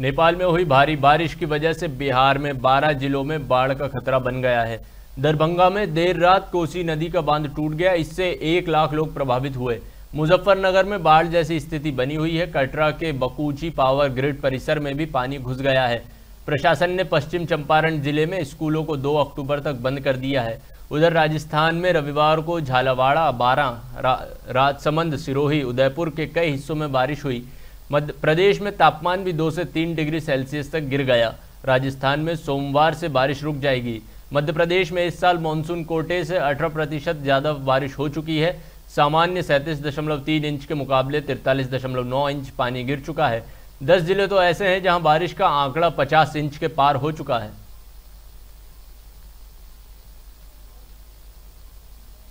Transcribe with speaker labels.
Speaker 1: नेपाल में हुई भारी बारिश की वजह से बिहार में 12 जिलों में बाढ़ का खतरा बन गया है दरभंगा में देर रात कोसी नदी का बांध टूट गया इससे एक लाख लोग प्रभावित हुए मुजफ्फरनगर में बाढ़ जैसी स्थिति बनी हुई है कटरा के बकूची पावर ग्रिड परिसर में भी पानी घुस गया है प्रशासन ने पश्चिम चंपारण जिले में स्कूलों को 2 अक्टूबर तक बंद कर दिया है उधर राजस्थान में रविवार को झालावाड़ा बारह रा, राजसमंद सिरोही उदयपुर के कई हिस्सों में बारिश हुई मध्य प्रदेश में तापमान भी दो से तीन डिग्री सेल्सियस तक गिर गया राजस्थान में सोमवार से बारिश रुक जाएगी मध्य प्रदेश में इस साल मानसून कोटे से अठारह प्रतिशत ज़्यादा बारिश हो चुकी है सामान्य सैंतीस दशमलव तीन इंच के मुकाबले तिरतालीस दशमलव नौ इंच पानी गिर चुका है दस जिले तो ऐसे हैं जहां बारिश का आंकड़ा पचास इंच के पार हो चुका है